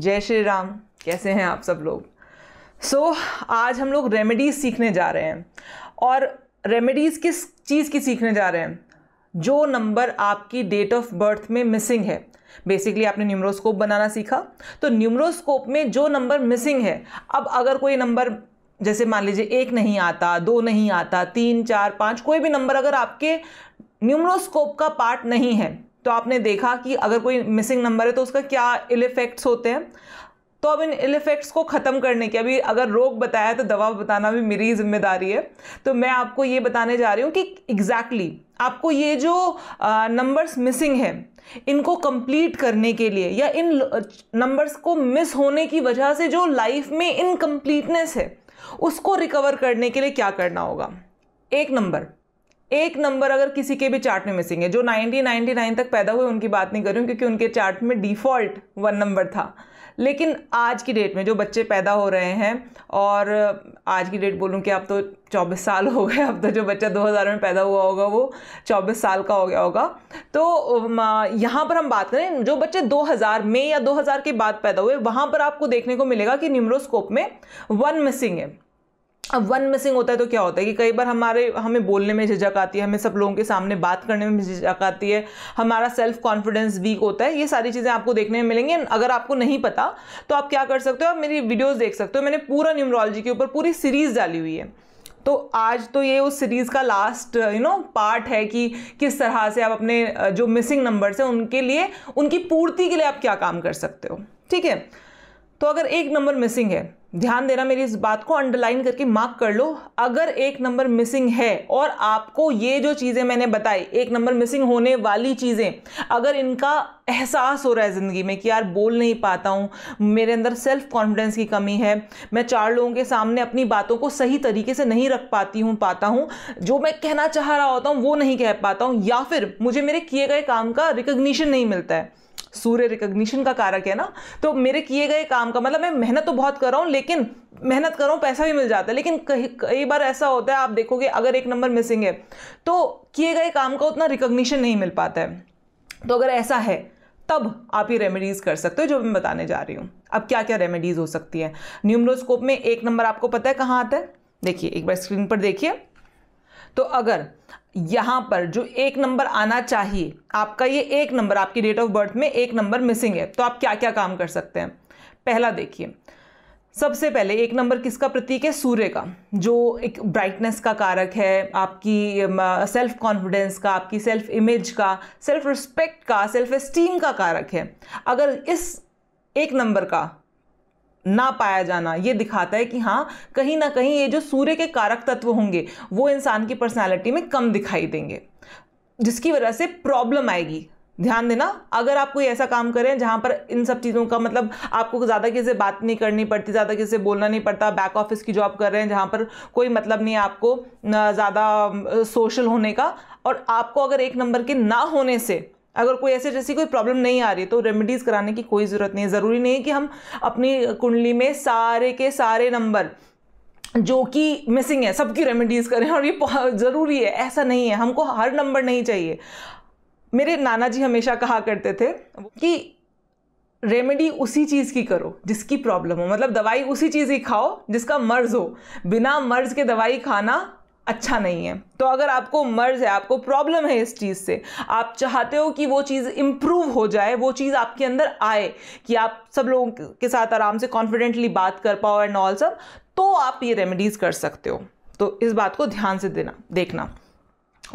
जय श्री राम कैसे हैं आप सब लोग सो so, आज हम लोग रेमेडीज़ सीखने जा रहे हैं और रेमेडीज़ किस चीज़ की सीखने जा रहे हैं जो नंबर आपकी डेट ऑफ बर्थ में मिसिंग है बेसिकली आपने न्यूमरोस्कोप बनाना सीखा तो न्यूमरोस्कोप में जो नंबर मिसिंग है अब अगर कोई नंबर जैसे मान लीजिए एक नहीं आता दो नहीं आता तीन चार पाँच कोई भी नंबर अगर आपके न्यूमरोस्कोप का पार्ट नहीं है तो आपने देखा कि अगर कोई मिसिंग नंबर है तो उसका क्या इल इफ़ेक्ट्स होते हैं तो अब इन इल इफ़ेक्ट्स को ख़त्म करने के अभी अगर रोग बताया तो दवा बताना भी मेरी जिम्मेदारी है तो मैं आपको ये बताने जा रही हूँ कि एग्जैक्टली exactly आपको ये जो नंबर्स मिसिंग है इनको कंप्लीट करने के लिए या इन नंबर्स को मिस होने की वजह से जो लाइफ में इनकम्प्लीटनेस है उसको रिकवर करने के लिए क्या करना होगा एक नंबर एक नंबर अगर किसी के भी चार्ट में मिसिंग है जो 99 तक पैदा हुए उनकी बात नहीं करूँ क्योंकि उनके चार्ट में डिफ़ॉल्ट वन नंबर था लेकिन आज की डेट में जो बच्चे पैदा हो रहे हैं और आज की डेट बोलूँ कि आप तो चौबीस साल हो गए अब तो जो बच्चा 2000 में पैदा हुआ होगा वो चौबीस साल का हो गया होगा तो यहाँ पर हम बात करें जो बच्चे 2000 में या 2000 के बाद पैदा हुए वहाँ पर आपको देखने को मिलेगा कि न्यूमरोस्कोप में वन मिसिंग है अब वन मिसिंग होता है तो क्या होता है कि कई बार हमारे हमें बोलने में झिझक आती है हमें सब लोगों के सामने बात करने में झिझक आती है हमारा सेल्फ कॉन्फिडेंस वीक होता है ये सारी चीज़ें आपको देखने में मिलेंगी अगर आपको नहीं पता तो आप क्या कर सकते हो आप मेरी वीडियोस देख सकते हो मैंने पूरा न्यूमरोलॉजी के ऊपर पूरी सीरीज़ डाली हुई है तो आज तो ये उस सीरीज़ का लास्ट यू नो पार्ट है कि किस तरह से आप अपने जो मिसिंग नंबर्स हैं उनके लिए उनकी पूर्ति के लिए आप क्या काम कर सकते हो ठीक है तो अगर एक नंबर मिसिंग है ध्यान देना मेरी इस बात को अंडरलाइन करके मार्क कर लो अगर एक नंबर मिसिंग है और आपको ये जो चीज़ें मैंने बताई एक नंबर मिसिंग होने वाली चीज़ें अगर इनका एहसास हो रहा है ज़िंदगी में कि यार बोल नहीं पाता हूँ मेरे अंदर सेल्फ कॉन्फिडेंस की कमी है मैं चार लोगों के सामने अपनी बातों को सही तरीके से नहीं रख पाती हूँ पाता हूँ जो मैं कहना चाह रहा होता हूँ वो नहीं कह पाता हूँ या फिर मुझे मेरे किए गए काम का रिकग्निशन नहीं मिलता है सूर्य रिकग्निशन का कारक है ना तो मेरे किए गए काम का मतलब मैं मेहनत तो बहुत कर रहा हूँ लेकिन मेहनत कर रहा हूँ पैसा भी मिल जाता है लेकिन कई कई बार ऐसा होता है आप देखोगे अगर एक नंबर मिसिंग है तो किए गए काम का उतना रिकग्निशन नहीं मिल पाता है तो अगर ऐसा है तब आप ये रेमेडीज़ कर सकते हो जो मैं बताने जा रही हूँ अब क्या क्या रेमेडीज़ हो सकती है न्यूमरोस्कोप में एक नंबर आपको पता है कहाँ आता है देखिए एक बार स्क्रीन पर देखिए तो अगर यहाँ पर जो एक नंबर आना चाहिए आपका ये एक नंबर आपकी डेट ऑफ बर्थ में एक नंबर मिसिंग है तो आप क्या क्या काम कर सकते हैं पहला देखिए सबसे पहले एक नंबर किसका प्रतीक है सूर्य का जो एक ब्राइटनेस का कारक है आपकी सेल्फ कॉन्फिडेंस का आपकी सेल्फ इमेज का सेल्फ रिस्पेक्ट का सेल्फ इस्टीम का कारक है अगर इस एक नंबर का ना पाया जाना ये दिखाता है कि हाँ कहीं ना कहीं ये जो सूर्य के कारक तत्व होंगे वो इंसान की पर्सनैलिटी में कम दिखाई देंगे जिसकी वजह से प्रॉब्लम आएगी ध्यान देना अगर आप कोई ऐसा काम करें जहाँ पर इन सब चीज़ों का मतलब आपको ज़्यादा किसी से बात नहीं करनी पड़ती ज़्यादा किसी से बोलना नहीं पड़ता बैक ऑफिस की जॉब कर रहे हैं जहाँ पर कोई मतलब नहीं है आपको ज़्यादा सोशल होने का और आपको अगर एक नंबर के ना होने से अगर कोई ऐसे जैसी कोई प्रॉब्लम नहीं आ रही तो रेमेडीज़ कराने की कोई ज़रूरत नहीं है ज़रूरी नहीं है कि हम अपनी कुंडली में सारे के सारे नंबर जो कि मिसिंग है सबकी रेमेडीज़ करें और ये ज़रूरी है ऐसा नहीं है हमको हर नंबर नहीं चाहिए मेरे नाना जी हमेशा कहा करते थे कि रेमेडी उसी चीज़ की करो जिसकी प्रॉब्लम हो मतलब दवाई उसी चीज़ की खाओ जिसका मर्ज हो बिना मर्ज के दवाई खाना अच्छा नहीं है तो अगर आपको मर्ज है आपको प्रॉब्लम है इस चीज़ से आप चाहते हो कि वो चीज़ इम्प्रूव हो जाए वो चीज़ आपके अंदर आए कि आप सब लोगों के साथ आराम से कॉन्फिडेंटली बात कर पाओ एंड ऑल सब तो आप ये रेमेडीज़ कर सकते हो तो इस बात को ध्यान से देना देखना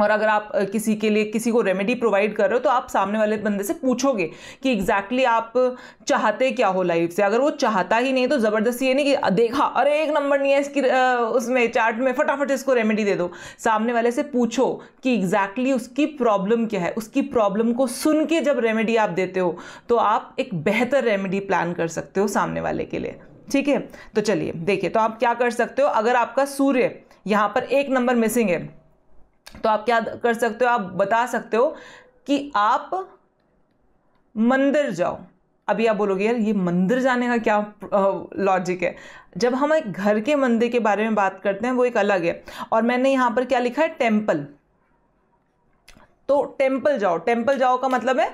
और अगर आप किसी के लिए किसी को रेमेडी प्रोवाइड कर रहे हो तो आप सामने वाले बंदे से पूछोगे कि एग्जैक्टली exactly आप चाहते क्या हो लाइफ से अगर वो चाहता ही नहीं तो ज़बरदस्ती ये नहीं कि देखा अरे एक नंबर नहीं है इसकी उसमें चार्ट में फटाफट इसको रेमेडी दे दो सामने वाले से पूछो कि एग्जैक्टली exactly उसकी प्रॉब्लम क्या है उसकी प्रॉब्लम को सुन के जब रेमेडी आप देते हो तो आप एक बेहतर रेमेडी प्लान कर सकते हो सामने वाले के लिए ठीक है तो चलिए देखिए तो आप क्या कर सकते हो अगर आपका सूर्य यहाँ पर एक नंबर मिसिंग है तो आप क्या कर सकते हो आप बता सकते हो कि आप मंदिर जाओ अभी आप बोलोगे यार ये मंदिर जाने का क्या लॉजिक है जब हम एक घर के मंदिर के बारे में बात करते हैं वो एक अलग है और मैंने यहाँ पर क्या लिखा है टेम्पल तो टेम्पल जाओ टेम्पल जाओ का मतलब है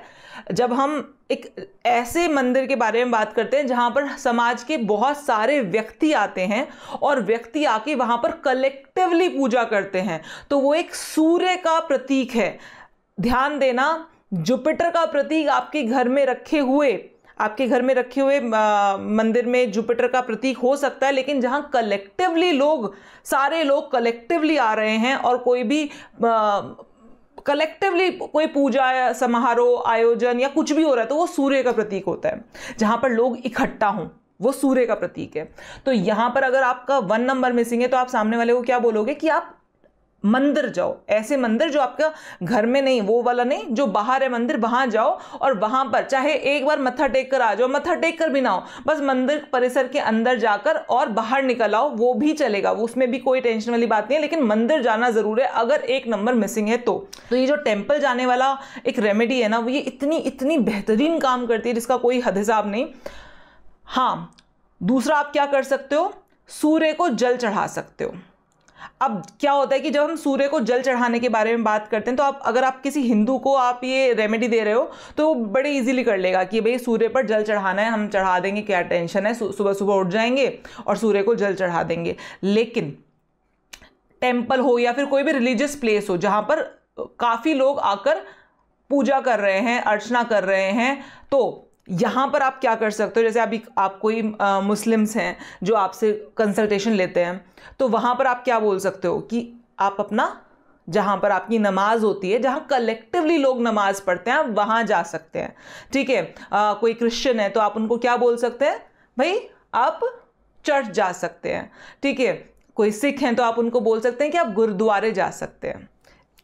जब हम एक ऐसे मंदिर के बारे में बात करते हैं जहाँ पर समाज के बहुत सारे व्यक्ति आते हैं और व्यक्ति आके वहाँ पर कलेक्टिवली पूजा करते हैं तो वो एक सूर्य का प्रतीक है ध्यान देना जुपिटर का प्रतीक आपके घर में रखे हुए आपके घर में रखे हुए आ, मंदिर में जुपिटर का प्रतीक हो सकता है लेकिन जहाँ कलेक्टिवली लोग सारे लोग कलेक्टिवली आ रहे हैं और कोई भी आ, कलेक्टिवली कोई पूजा समारोह आयोजन या कुछ भी हो रहा है तो वो सूर्य का प्रतीक होता है जहाँ पर लोग इकट्ठा हों वो सूर्य का प्रतीक है तो यहाँ पर अगर आपका वन नंबर मिसिंग है तो आप सामने वाले को क्या बोलोगे कि आप मंदिर जाओ ऐसे मंदिर जो आपका घर में नहीं वो वाला नहीं जो बाहर है मंदिर वहाँ जाओ और वहाँ पर चाहे एक बार मत्था टेक कर आ जाओ मत्था टेक कर भी ना हो बस मंदिर परिसर के अंदर जाकर और बाहर निकल आओ वो भी चलेगा वो उसमें भी कोई टेंशन वाली बात नहीं है लेकिन मंदिर जाना ज़रूर है अगर एक नंबर मिसिंग है तो तो ये जो टेम्पल जाने वाला एक रेमेडी है ना वो ये इतनी इतनी बेहतरीन काम करती है जिसका कोई हद हिसाब नहीं हाँ दूसरा आप क्या कर सकते हो सूर्य को जल चढ़ा सकते हो अब क्या होता है कि जब हम सूर्य को जल चढ़ाने के बारे में बात करते हैं तो आप अगर आप किसी हिंदू को आप ये रेमेडी दे रहे हो तो वो बड़े इजीली कर लेगा कि भाई सूर्य पर जल चढ़ाना है हम चढ़ा देंगे क्या टेंशन है सुबह सुबह उठ जाएंगे और सूर्य को जल चढ़ा देंगे लेकिन टेम्पल हो या फिर कोई भी रिलीजियस प्लेस हो जहाँ पर काफ़ी लोग आकर पूजा कर रहे हैं अर्चना कर रहे हैं तो यहाँ पर आप क्या कर सकते हो जैसे अभी आप कोई मुस्लिम्स हैं जो आपसे कंसल्टेशन लेते हैं तो वहाँ पर आप क्या बोल सकते हो कि आप अपना जहाँ पर आपकी नमाज होती है जहाँ कलेक्टिवली लोग नमाज पढ़ते हैं आप वहाँ जा सकते हैं ठीक है कोई क्रिश्चियन है तो आप उनको क्या बोल सकते हैं भाई आप चर्च जा सकते हैं ठीक है कोई सिख हैं तो आप उनको बोल सकते हैं कि आप गुरुद्वारे जा सकते हैं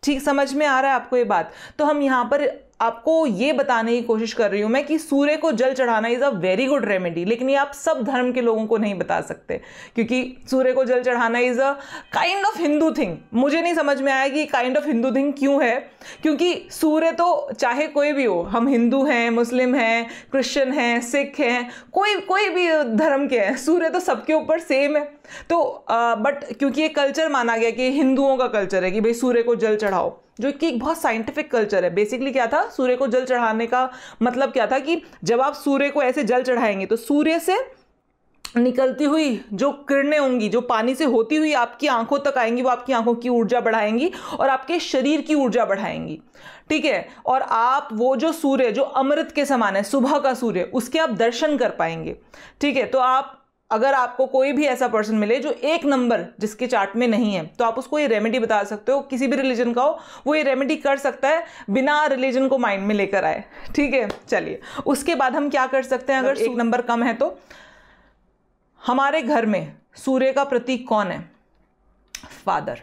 ठीक समझ में आ रहा है आपको ये बात तो हम यहाँ पर आपको ये बताने की कोशिश कर रही हूँ मैं कि सूर्य को जल चढ़ाना is a very good remedy लेकिन ये आप सब धर्म के लोगों को नहीं बता सकते क्योंकि सूर्य को जल चढ़ाना is a kind of Hindu thing मुझे नहीं समझ में आया कि काइंड ऑफ हिंदू थिंग क्यों है क्योंकि सूर्य तो चाहे कोई भी हो हम हिंदू हैं मुस्लिम हैं क्रिश्चन हैं सिख हैं कोई कोई भी धर्म के हैं सूर्य तो सबके ऊपर सेम है तो बट क्योंकि ये कल्चर माना गया कि हिंदुओं का कल्चर है कि भाई सूर्य को जल चढ़ाओ जो कि एक बहुत साइंटिफिक कल्चर है बेसिकली क्या था सूर्य को जल चढ़ाने का मतलब क्या था कि जब आप सूर्य को ऐसे जल चढ़ाएंगे तो सूर्य से निकलती हुई जो किरणें होंगी जो पानी से होती हुई आपकी आंखों तक आएंगी वो आपकी आंखों की ऊर्जा बढ़ाएंगी और आपके शरीर की ऊर्जा बढ़ाएंगी ठीक है और आप वो जो सूर्य जो अमृत के समान है सुबह का सूर्य उसके आप दर्शन कर पाएंगे ठीक है तो आप अगर आपको कोई भी ऐसा पर्सन मिले जो एक नंबर जिसके चार्ट में नहीं है तो आप उसको ये रेमेडी बता सकते हो किसी भी रिलीजन का हो वो ये रेमेडी कर सकता है बिना रिलीजन को माइंड में लेकर आए ठीक है चलिए उसके बाद हम क्या कर सकते हैं अगर एक नंबर कम है तो हमारे घर में सूर्य का प्रतीक कौन है फादर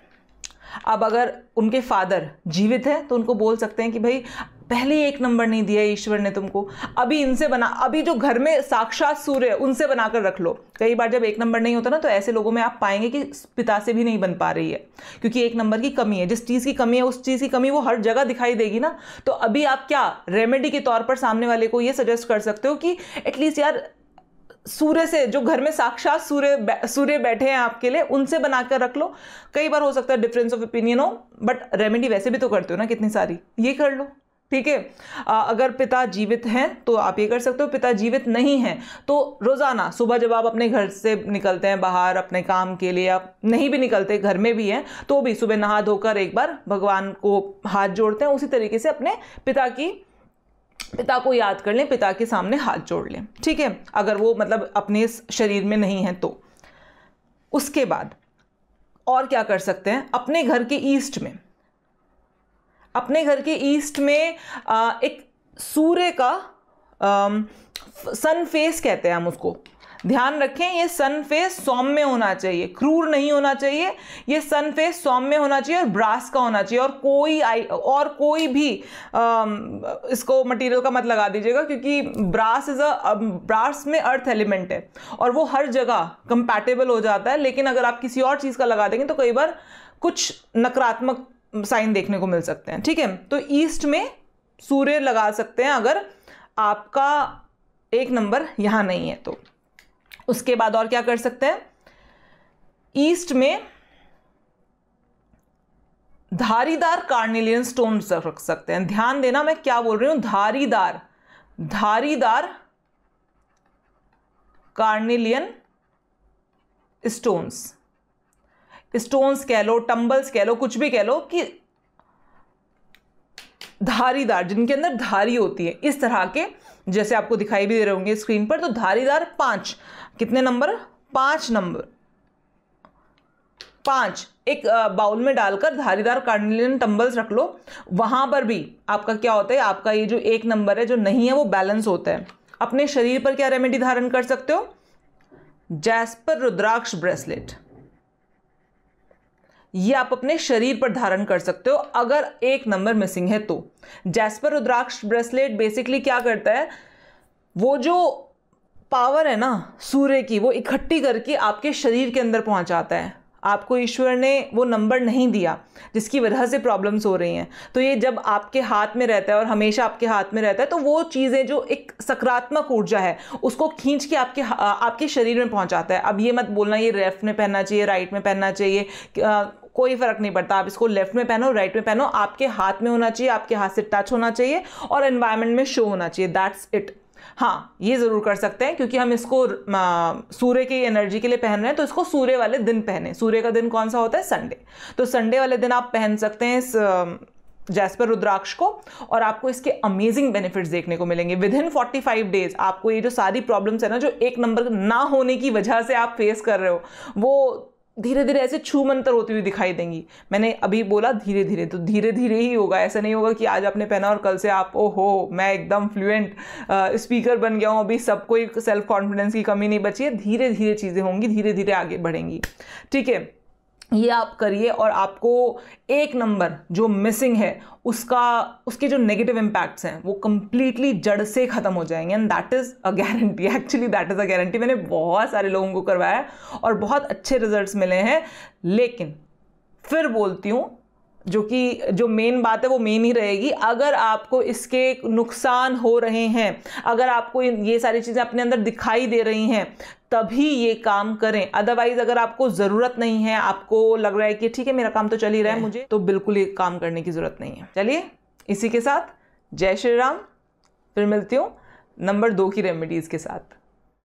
अब अगर उनके फादर जीवित हैं तो उनको बोल सकते हैं कि भाई पहले ही एक नंबर नहीं दिया ईश्वर ने तुमको अभी इनसे बना अभी जो घर में साक्षात सूर्य है उनसे बनाकर रख लो कई बार जब एक नंबर नहीं होता ना तो ऐसे लोगों में आप पाएंगे कि पिता से भी नहीं बन पा रही है क्योंकि एक नंबर की कमी है जिस चीज़ की कमी है उस चीज़ की कमी वो हर जगह दिखाई देगी ना तो अभी आप क्या रेमेडी के तौर पर सामने वाले को ये सजेस्ट कर सकते हो कि एटलीस्ट यार सूर्य से जो घर में साक्षात सूर्य बै, सूर्य बैठे हैं आपके लिए उनसे बनाकर रख लो कई बार हो सकता है डिफरेंस ऑफ ओपिनियन हो बट रेमेडी वैसे भी तो करते हो ना कितनी सारी ये कर लो ठीक है अगर पिता जीवित हैं तो आप ये कर सकते हो पिता जीवित नहीं हैं तो रोज़ाना सुबह जब आप अपने घर से निकलते हैं बाहर अपने काम के लिए आप नहीं भी निकलते घर में भी हैं तो भी सुबह नहा धोकर एक बार भगवान को हाथ जोड़ते हैं उसी तरीके से अपने पिता की पिता को याद कर लें पिता के सामने हाथ जोड़ लें ठीक है अगर वो मतलब अपने शरीर में नहीं है तो उसके बाद और क्या कर सकते हैं अपने घर के ईस्ट में अपने घर के ईस्ट में आ, एक सूर्य का आ, सन फेस कहते हैं हम उसको ध्यान रखें ये सन फेस सौम्य होना चाहिए क्रूर नहीं होना चाहिए ये सन फेस सौम्य होना चाहिए और ब्रास का होना चाहिए और कोई आई और कोई भी आ, इसको मटेरियल का मत लगा दीजिएगा क्योंकि ब्रास इज अ ब्रास में अर्थ एलिमेंट है और वो हर जगह कंपैटिबल हो जाता है लेकिन अगर आप किसी और चीज़ का लगा देंगे तो कई बार कुछ नकारात्मक साइन देखने को मिल सकते हैं ठीक है तो ईस्ट में सूर्य लगा सकते हैं अगर आपका एक नंबर यहां नहीं है तो उसके बाद और क्या कर सकते हैं ईस्ट में धारीदार कार्निलियन स्टोन रख सकते हैं ध्यान देना मैं क्या बोल रही हूं धारीदार धारीदार कार्निलियन स्टोन्स स्टोन्स कह लो टम्बल्स कह लो कुछ भी कह लो कि धारीदार जिनके अंदर धारी होती है इस तरह के जैसे आपको दिखाई भी दे रहे होंगे स्क्रीन पर तो धारीदार पांच कितने नंबर पांच नंबर पांच एक बाउल में डालकर धारीदार कार्डिलियन टम्बल्स रख लो वहां पर भी आपका क्या होता है आपका ये जो एक नंबर है जो नहीं है वो बैलेंस होता है अपने शरीर पर क्या रेमेडी धारण कर सकते हो जैस्पर रुद्राक्ष ब्रेसलेट ये आप अपने शरीर पर धारण कर सकते हो अगर एक नंबर मिसिंग है तो जैस्पर रुद्राक्ष ब्रेसलेट बेसिकली क्या करता है वो जो पावर है ना सूर्य की वो इकट्ठी करके आपके शरीर के अंदर पहुंचाता है आपको ईश्वर ने वो नंबर नहीं दिया जिसकी वजह से प्रॉब्लम्स हो रही हैं तो ये जब आपके हाथ में रहता है और हमेशा आपके हाथ में रहता है तो वो चीज़ें जो एक सकारात्मक ऊर्जा है उसको खींच के आपके आपके शरीर में पहुंचाता है अब ये मत बोलना ये लेफ्ट में पहनना चाहिए राइट में पहनना चाहिए कोई फ़र्क नहीं पड़ता आप इसको लेफ्ट में पहनो राइट में पहनो आपके हाथ में होना चाहिए आपके हाथ से टच होना चाहिए और एनवायरमेंट में शो होना चाहिए दैट्स इट हाँ ये ज़रूर कर सकते हैं क्योंकि हम इसको सूर्य की एनर्जी के लिए पहन रहे हैं तो इसको सूर्य वाले दिन पहने सूर्य का दिन कौन सा होता है संडे तो संडे वाले दिन आप पहन सकते हैं इस जैसपर रुद्राक्ष को और आपको इसके अमेजिंग बेनिफिट्स देखने को मिलेंगे within forty five days आपको ये जो सारी प्रॉब्लम्स है ना जो एक नंबर ना होने की वजह से आप फेस कर रहे हो वो धीरे धीरे ऐसे छू मंतर होती हुई दिखाई देंगी मैंने अभी बोला धीरे धीरे तो धीरे धीरे ही होगा ऐसा नहीं होगा कि आज आपने पहना और कल से आप ओ हो मैं एकदम फ्लुएंट स्पीकर बन गया हूँ अभी सबको सेल्फ कॉन्फिडेंस की कमी नहीं बची है धीरे धीरे चीज़ें होंगी धीरे धीरे आगे बढ़ेंगी ठीक है ये आप करिए और आपको एक नंबर जो मिसिंग है उसका उसके जो नेगेटिव इम्पैक्ट्स हैं वो कम्प्लीटली जड़ से ख़त्म हो जाएंगे and that is a guarantee actually that is a guarantee मैंने बहुत सारे लोगों को करवाया है और बहुत अच्छे रिजल्ट्स मिले हैं लेकिन फिर बोलती हूँ जो कि जो मेन बात है वो मेन ही रहेगी अगर आपको इसके नुकसान हो रहे हैं अगर आपको ये सारी चीज़ें अपने अंदर दिखाई दे रही हैं तभी ये काम करें अदरवाइज अगर आपको ज़रूरत नहीं है आपको लग रहा है कि ठीक है मेरा काम तो चल ही रहा है मुझे तो बिल्कुल ये काम करने की ज़रूरत नहीं है चलिए इसी के साथ जय श्री राम फिर मिलती हूँ नंबर दो की रेमेडीज़ के साथ